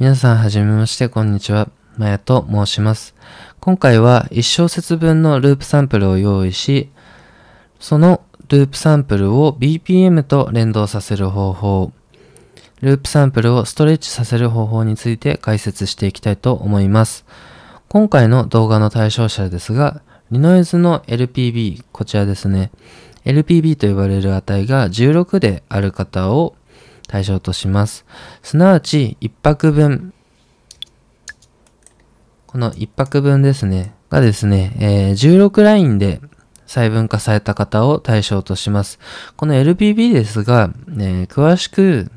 皆さんはじめまして、こんにちは。まやと申します。今回は1小節分のループサンプルを用意し、そのループサンプルを BPM と連動させる方法、ループサンプルをストレッチさせる方法について解説していきたいと思います。今回の動画の対象者ですが、リノイズの LPB、こちらですね。LPB と呼ばれる値が16である方を対象とします。すなわち、1泊分、この1泊分ですね、がですね、えー、16ラインで細分化された方を対象とします。この LPB ですが、えー、詳しく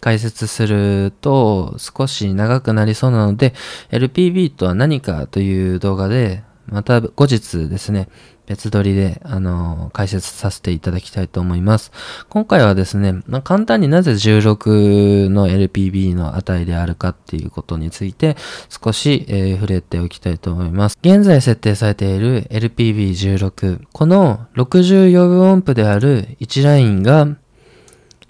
解説すると少し長くなりそうなので、LPB とは何かという動画で、また後日ですね、別撮りで、あのー、解説させていただきたいと思います。今回はですね、まあ、簡単になぜ16の LPB の値であるかっていうことについて少し、えー、触れておきたいと思います。現在設定されている LPB16、この64分音符である1ラインが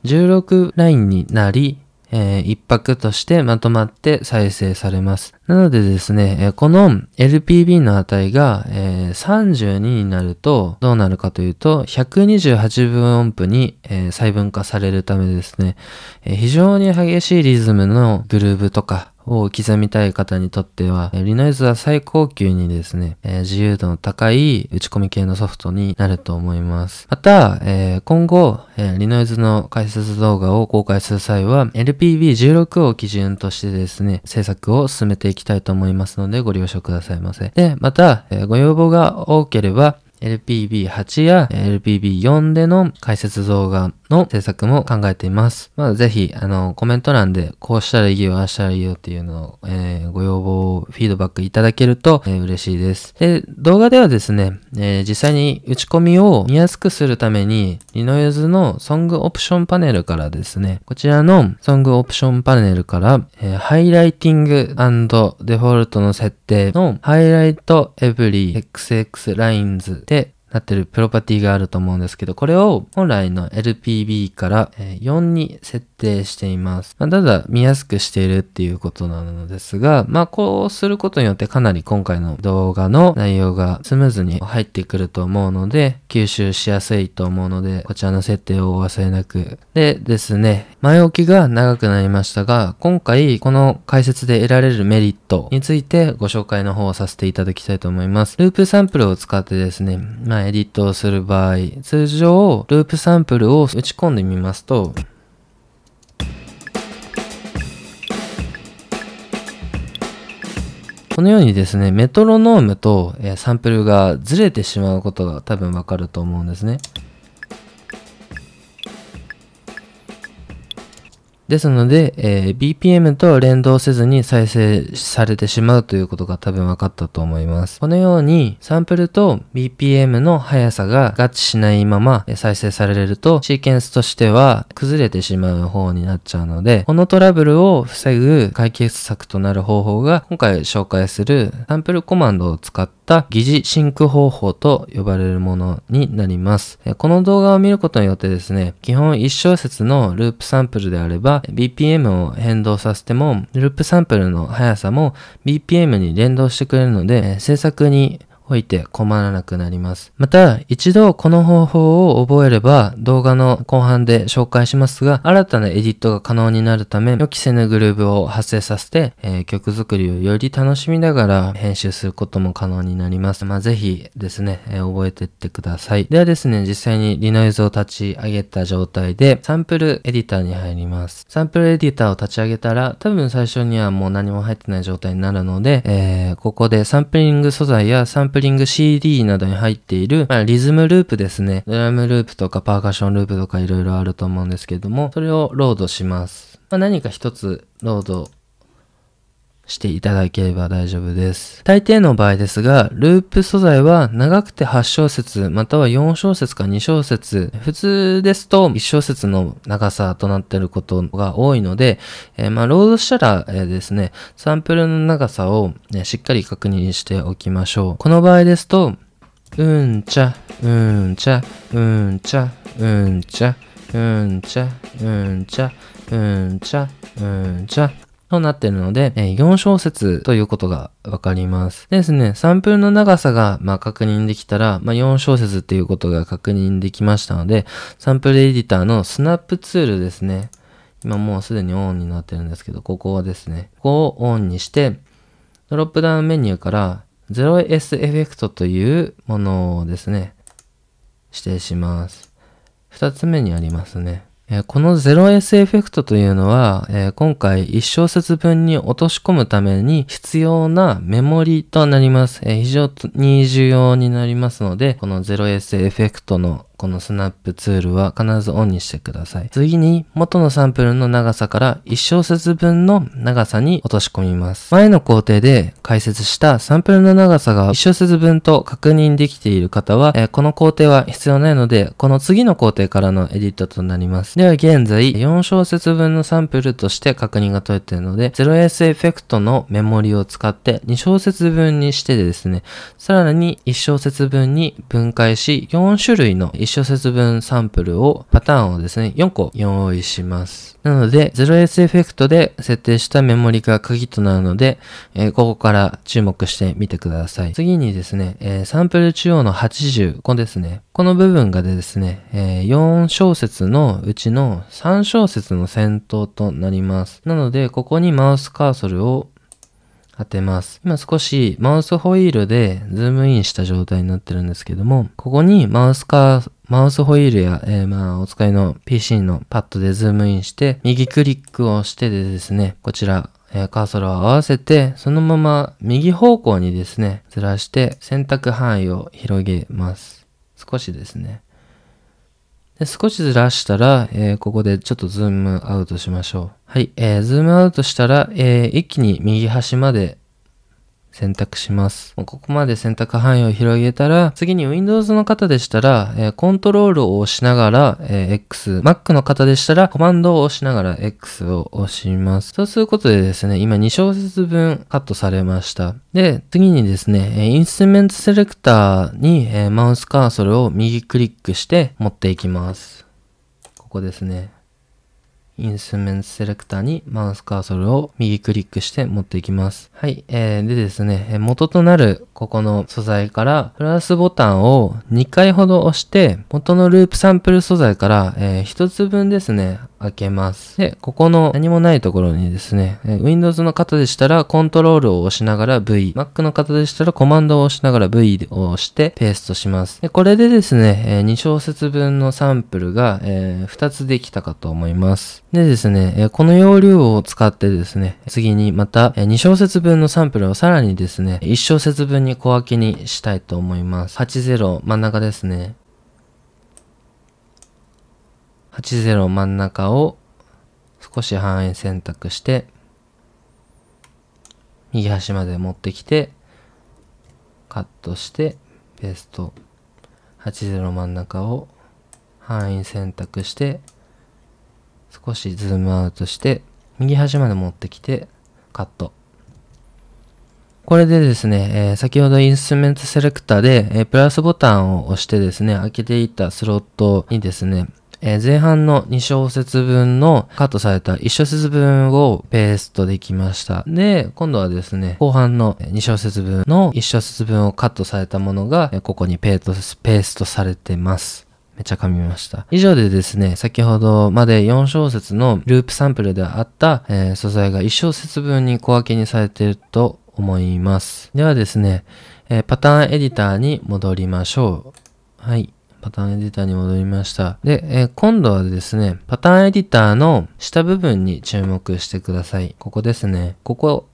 16ラインになり、えー、一泊としてまとまって再生されます。なのでですね、えー、この LPB の値が、えー、32になるとどうなるかというと、128分音符に、え細分化されるためですね、え非常に激しいリズムのグルーブとか、を刻みたい方にとっては、リノイズは最高級にですね、え自由度の高い打ち込み系のソフトになると思います。また、え今後、えリノイズの解説動画を公開する際は、LPB16 を基準としてですね、制作を進めていきたいと思いますので、ご了承くださいませ。で、また、えご要望が多ければ、LPB8 や LPB4 での解説動画の制作も考えています。まあ、ぜひ、あの、コメント欄で、こうしたらいいよ、ああしたらいいよっていうのを、えー、ご要望、フィードバックいただけると、えー、嬉しいです。で、動画ではですね、えー、実際に打ち込みを見やすくするために、リノイズのソングオプションパネルからですね、こちらのソングオプションパネルから、えー、ハイライティングデフォルトの設定のハイライトエブリ XX ラインズでなってるプロパティがあると思うんですけど、これを本来の LPB から4に設定しています。まあ、ただ見やすくしているっていうことなのですが、まあこうすることによってかなり今回の動画の内容がスムーズに入ってくると思うので、吸収しやすいと思うので、こちらの設定をお忘れなく。でですね、前置きが長くなりましたが、今回この解説で得られるメリットについてご紹介の方をさせていただきたいと思います。ループサンプルを使ってですね、まあエディットをする場合、通常、ループサンプルを打ち込んでみますと、このようにですね、メトロノームとサンプルがずれてしまうことが多分わかると思うんですね。ですので、えー、BPM と連動せずに再生されてしまうということが多分分かったと思います。このようにサンプルと BPM の速さが合致しないまま再生されるとシーケンスとしては崩れてしまう方になっちゃうので、このトラブルを防ぐ解決策となる方法が今回紹介するサンプルコマンドを使っった疑似シンク方法と呼ばれるものになります。この動画を見ることによってですね、基本1小節のループサンプルであれば、BPM を変動させても、ループサンプルの速さも BPM に連動してくれるので、制作において困らなくなります。また、一度この方法を覚えれば動画の後半で紹介しますが、新たなエディットが可能になるため、予期せぬグルーブを発生させて、えー、曲作りをより楽しみながら編集することも可能になります。まあ、ぜひですね、えー、覚えてってください。ではですね、実際にリノイズを立ち上げた状態で、サンプルエディターに入ります。サンプルエディターを立ち上げたら、多分最初にはもう何も入ってない状態になるので、えー、ここでサンプリング素材やサンプルプリング CD などに入っている、まあ、リズムループですね。ドラムループとかパーカッションループとかいろいろあると思うんですけれども、それをロードします。まあ、何か一つロードしていただければ大丈夫です。大抵の場合ですが、ループ素材は長くて8小節、または4小節か2小節、普通ですと1小節の長さとなっていることが多いので、えー、まあ、ロードしたら、えー、ですね、サンプルの長さを、ね、しっかり確認しておきましょう。この場合ですと、うんちゃ、うんちゃ、うんちゃ、うんちゃ、うんちゃ、うんちゃ、うんちゃ、うんちゃ、となっているので、4小節ということがわかります。でですね、サンプルの長さが、まあ、確認できたら、まあ、4小節っていうことが確認できましたので、サンプルエディターのスナップツールですね。今もうすでにオンになってるんですけど、ここはですね、ここをオンにして、ドロップダウンメニューから 0S エフェクトというものをですね、指定します。2つ目にありますね。えこの 0S エフェクトというのは、え今回1小節分に落とし込むために必要なメモリとなります。え非常に重要になりますので、この 0S エフェクトのこのスナップツールは必ずオンにしてください。次に元のサンプルの長さから1小節分の長さに落とし込みます。前の工程で解説したサンプルの長さが1小節分と確認できている方は、えー、この工程は必要ないので、この次の工程からのエディットとなります。では現在4小節分のサンプルとして確認が取れているので、0S エフェクトのメモリを使って2小節分にしてですね、さらに1小節分に分解し、4種類の1小節分サンプルを、パターンをですね、4個用意します。なので、0S エフェクトで設定したメモリが鍵となるので、えー、ここから注目してみてください。次にですね、えー、サンプル中央の80、こですね。この部分がですね、えー、4小節のうちの3小節の先頭となります。なので、ここにマウスカーソルを当てます。今少しマウスホイールでズームインした状態になってるんですけども、ここにマウスカーマウスホイールや、えー、まあ、お使いの PC のパッドでズームインして、右クリックをしてでですね、こちら、えカーソルを合わせて、そのまま右方向にですね、ずらして選択範囲を広げます。少しですね。で少しずらしたら、えー、ここでちょっとズームアウトしましょう。はい、えー、ズームアウトしたら、えー、一気に右端まで選択します。ここまで選択範囲を広げたら、次に Windows の方でしたら、えコントロールを押しながら、え X、Mac の方でしたら、コマンドを押しながら X を押します。そうすることでですね、今2小節分カットされました。で、次にですね、インストゥメントセレクターに、えマウスカーソルを右クリックして持っていきます。ここですね。インストゥメントセレクターにマウスカーソルを右クリックして持っていきます。はい。えー、でですね、元となるここの素材からプラスボタンを2回ほど押して元のループサンプル素材から、えー、1つ分ですね、開けます。で、ここの何もないところにですね、Windows の方でしたらコントロールを押しながら V、Mac の方でしたらコマンドを押しながら V を押してペーストします。で、これでですね、2小節分のサンプルが2つできたかと思います。でですね、この容量を使ってですね、次にまた2小節分のサンプルをさらにですね、1小節分に小分けにしたいと思います。80真ん中ですね。80真ん中を少し半円選択して、右端まで持ってきて、カットして、ペースト。80真ん中を範囲選択して、少しズームアウトして、右端まで持ってきて、カット。これでですね、えー、先ほどインストゥメントセレクターで、えー、プラスボタンを押してですね、開けていたスロットにですね、えー、前半の2小節分のカットされた1小節分をペーストできました。で、今度はですね、後半の2小節分の1小節分をカットされたものが、ここにペーペーストされてます。めっちゃ噛みました。以上でですね、先ほどまで4小節のループサンプルであった、えー、素材が1小節分に小分けにされていると思います。ではですね、えー、パターンエディターに戻りましょう。はい。パターンエディターに戻りました。で、えー、今度はですね、パターンエディターの下部分に注目してください。ここですね。ここ、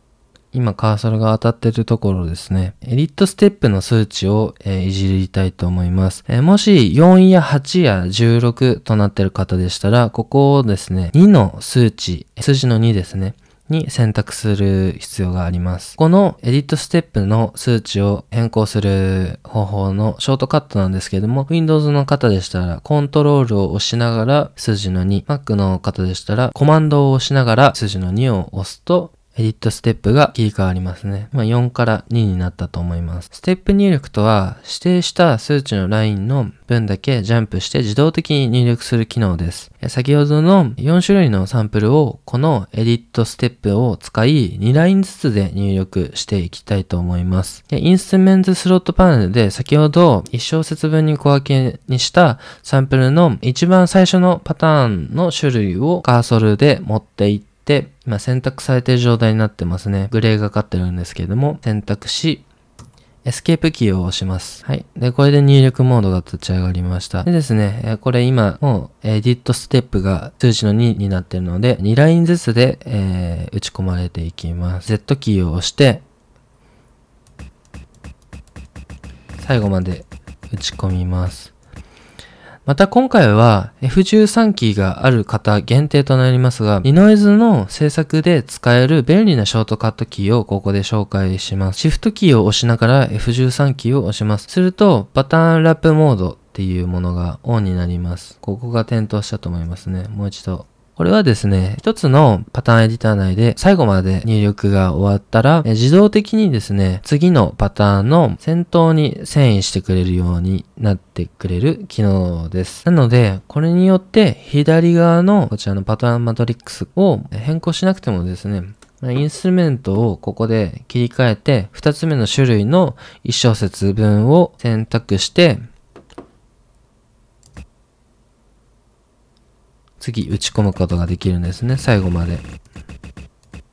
今カーソルが当たってるところですね。エディットステップの数値を、えー、いじりたいと思います、えー、もし4や8や16となってる方でしたら、ここをですね、2の数値、数字の2ですね。に選択する必要があります。このエディットステップの数値を変更する方法のショートカットなんですけども、Windows の方でしたらコントロールを押しながら数字の2、Mac の方でしたらコマンドを押しながら数字の2を押すとエディットステップが切り替わりますね。まあ、4から2になったと思います。ステップ入力とは、指定した数値のラインの分だけジャンプして自動的に入力する機能です。先ほどの4種類のサンプルを、このエディットステップを使い、2ラインずつで入力していきたいと思います。インストゥメンズスロットパネルで、先ほど1小節分に小分けにしたサンプルの一番最初のパターンの種類をカーソルで持っていって、今選択されている状態になってますね。グレーがかってるんですけれども、選択し、エスケープキーを押します。はい。で、これで入力モードが立ち上がりました。でですね、これ今、もう、エディットステップが数字の2になってるので、2ラインずつで、えー、打ち込まれていきます。Z キーを押して、最後まで打ち込みます。また今回は F13 キーがある方限定となりますが、リノイズの制作で使える便利なショートカットキーをここで紹介します。シフトキーを押しながら F13 キーを押します。すると、パターンラップモードっていうものがオンになります。ここが点灯したと思いますね。もう一度これはですね、一つのパターンエディター内で最後まで入力が終わったら、自動的にですね、次のパターンの先頭に遷移してくれるようになってくれる機能です。なので、これによって左側のこちらのパターンマトリックスを変更しなくてもですね、インストゥルメントをここで切り替えて、二つ目の種類の一小節分を選択して、次打ち込むことができるんですね。最後まで。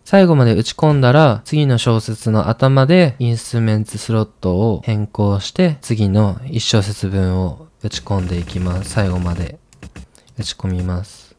最後まで打ち込んだら、次の小節の頭でインストメンツスロットを変更して、次の1小節分を打ち込んでいきます。最後まで打ち込みます。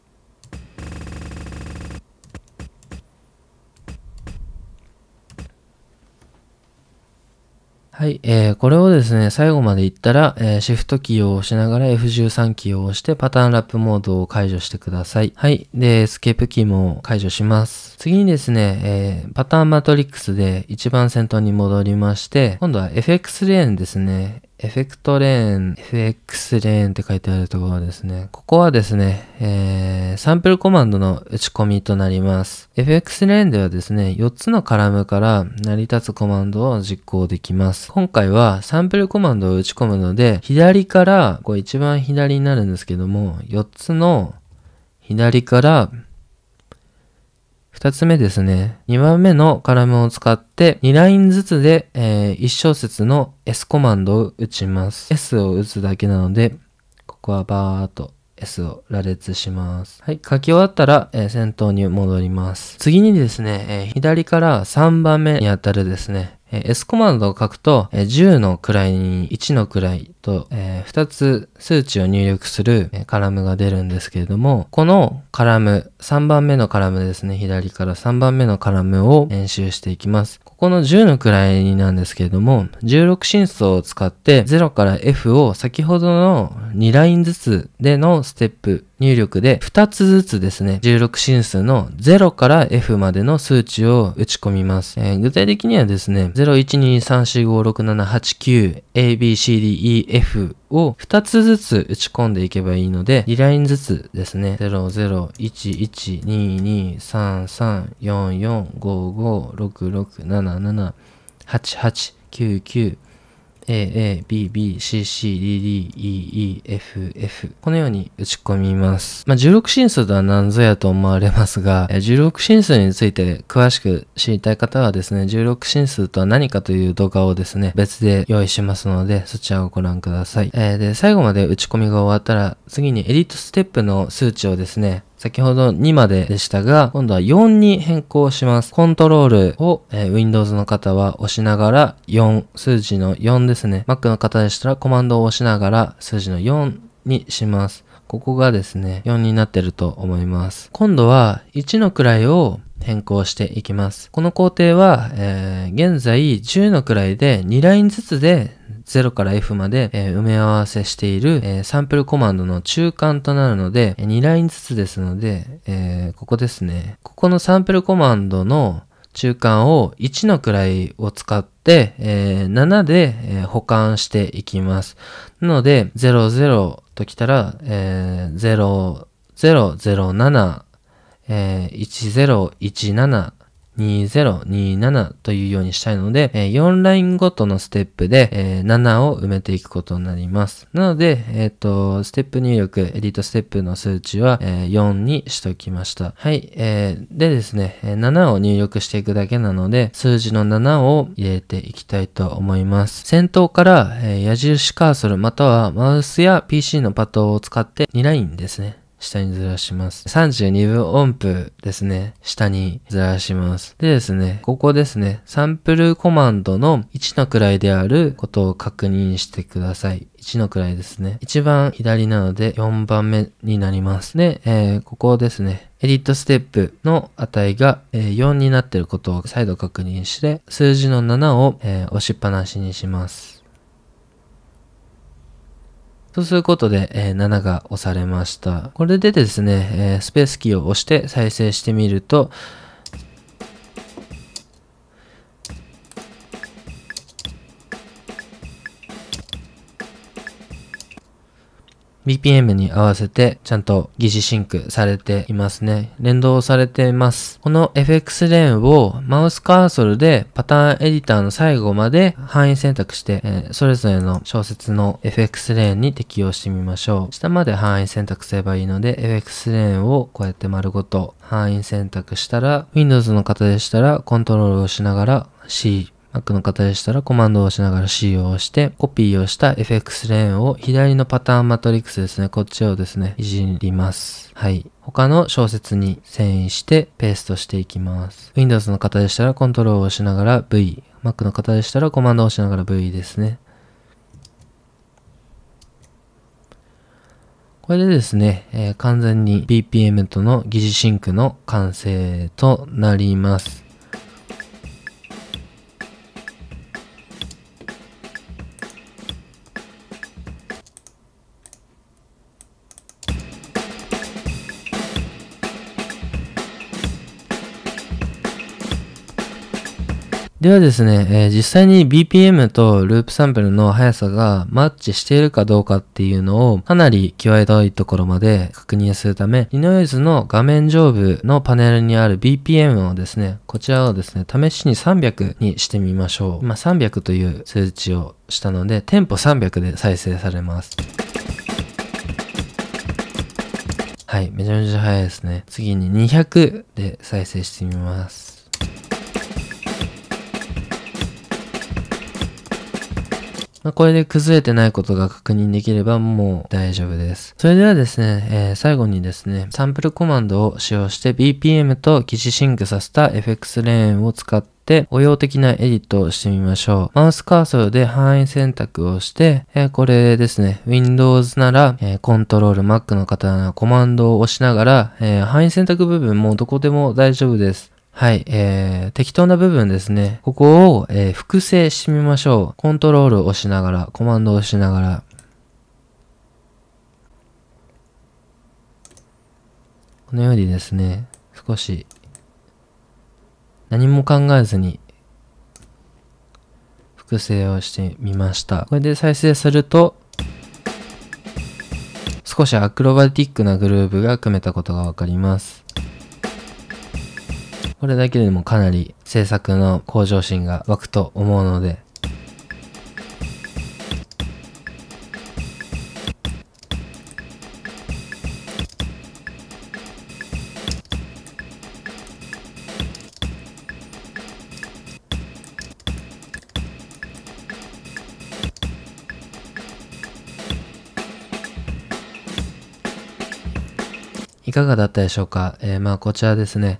はい、えー、これをですね、最後までいったら、えー、シフトキーを押しながら F13 キーを押してパターンラップモードを解除してください。はい、で、エスケープキーも解除します。次にですね、えー、パターンマトリックスで一番先頭に戻りまして、今度は FX レーンですね。エフェクトレーン、FX レーンって書いてあるところですね。ここはですね、えー、サンプルコマンドの打ち込みとなります。FX レーンではですね、4つのカラムから成り立つコマンドを実行できます。今回はサンプルコマンドを打ち込むので、左から、こう一番左になるんですけども、4つの左から二つ目ですね。二番目のカラムを使って二ラインずつで、えー、小節の S コマンドを打ちます。S を打つだけなので、ここはバーっと S を羅列します。はい、書き終わったら、えー、先頭に戻ります。次にですね、えー、左から三番目にあたるですね、え S コマンドを書くと、え10の位に1の位と、え2つ数値を入力する、えカラムが出るんですけれども、このカラム、3番目のカラムですね、左から3番目のカラムを練習していきます。ここの10の位になんですけれども、16進数を使って0から F を先ほどの2ラインずつでのステップ入力で2つずつですね、16進数の0から F までの数値を打ち込みます。えー、具体的にはですね、0 1 2 3 4 5 6 7 8 9 a b c d e f を2つずつ打ち込んでいけばいいので、2ラインずつですね、0011223344556778899 A, A, B, B, C, C, D, D, E, E, F, F このように打ち込みます。まあ、16進数とは何ぞやと思われますが、16進数について詳しく知りたい方はですね、16進数とは何かという動画をですね、別で用意しますので、そちらをご覧ください。えー、で、最後まで打ち込みが終わったら、次にエディットステップの数値をですね、先ほど2まででしたが、今度は4に変更します。コントロールを、えー、Windows の方は押しながら4、数字の4ですね。Mac の方でしたらコマンドを押しながら数字の4にします。ここがですね、4になってると思います。今度は1の位を変更していきます。この工程は、えー、現在10の位で2ラインずつで0から F まで、えー、埋め合わせしている、えー、サンプルコマンドの中間となるので、2ラインずつですので、えここですね。ここのサンプルコマンドの中間を1の位を使って、え7で、え保管していきます。なので、00ときたら、えー、0007えー、10172027というようにしたいので、えー、4ラインごとのステップで、えー、7を埋めていくことになります。なので、えっ、ー、と、ステップ入力、エディットステップの数値は、え4にしときました。はい、えー、でですね、7を入力していくだけなので、数字の7を入れていきたいと思います。先頭から、え矢印カーソルまたはマウスや PC のパッドを使って2ラインですね。下にずらします。32分音符ですね。下にずらします。でですね、ここですね、サンプルコマンドの1の位であることを確認してください。1の位ですね。一番左なので4番目になります。で、えー、ここですね。エディットステップの値が4になっていることを再度確認して、数字の7を押しっぱなしにします。そうすることで、えー、7が押されました。これでですね、えー、スペースキーを押して再生してみると、BPM に合わせてちゃんと疑似シンクされていますね。連動されています。この FX レーンをマウスカーソルでパターンエディターの最後まで範囲選択して、えー、それぞれの小説の FX レーンに適用してみましょう。下まで範囲選択すればいいので FX レーンをこうやって丸ごと範囲選択したら Windows の方でしたらコントロールをしながら C Mac の方でしたらコマンドを押しながら C を押して、コピーをした FX レーンを左のパターンマトリックスですね。こっちをですね、いじります。はい。他の小説に遷移してペーストしていきます。Windows の方でしたらコントロールを押しながら V。Mac の方でしたらコマンドを押しながら V ですね。これでですね、えー、完全に BPM との疑似シンクの完成となります。ではですね、えー、実際に BPM とループサンプルの速さがマッチしているかどうかっていうのをかなり際どいところまで確認するため、リノイズの画面上部のパネルにある BPM をですね、こちらをですね、試しに300にしてみましょう。今300という数値をしたので、テンポ300で再生されます。はい、めちゃめちゃ速いですね。次に200で再生してみます。まあ、これで崩れてないことが確認できればもう大丈夫です。それではですね、えー、最後にですね、サンプルコマンドを使用して BPM と疑似シンクさせた FX レーンを使ってで、応用的なエディットをしてみましょう。マウスカーソルで範囲選択をして、えー、これですね、Windows なら、えー、コントロール Mac の方ならコマンドを押しながら、えー、範囲選択部分もどこでも大丈夫です。はい、えー、適当な部分ですね。ここを、えー、複製してみましょう。コントロールを押しながら、コマンドを押しながら。このようにですね、少し、何も考えずに、複製をしてみました。これで再生すると、少しアクロバティックなグルーブが組めたことがわかります。これだけでもかなり制作の向上心が湧くと思うのでいかがだったでしょうか、えー、まあこちらですね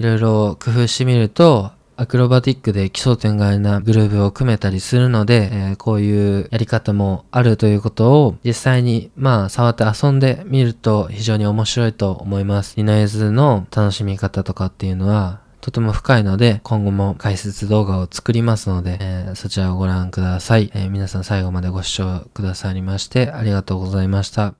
いろいろ工夫してみると、アクロバティックで基礎点外なグルーブを組めたりするので、えー、こういうやり方もあるということを実際にまあ触って遊んでみると非常に面白いと思います。リノエズの楽しみ方とかっていうのはとても深いので、今後も解説動画を作りますので、えー、そちらをご覧ください、えー、皆さん最後までご視聴くださりましてありがとうございました。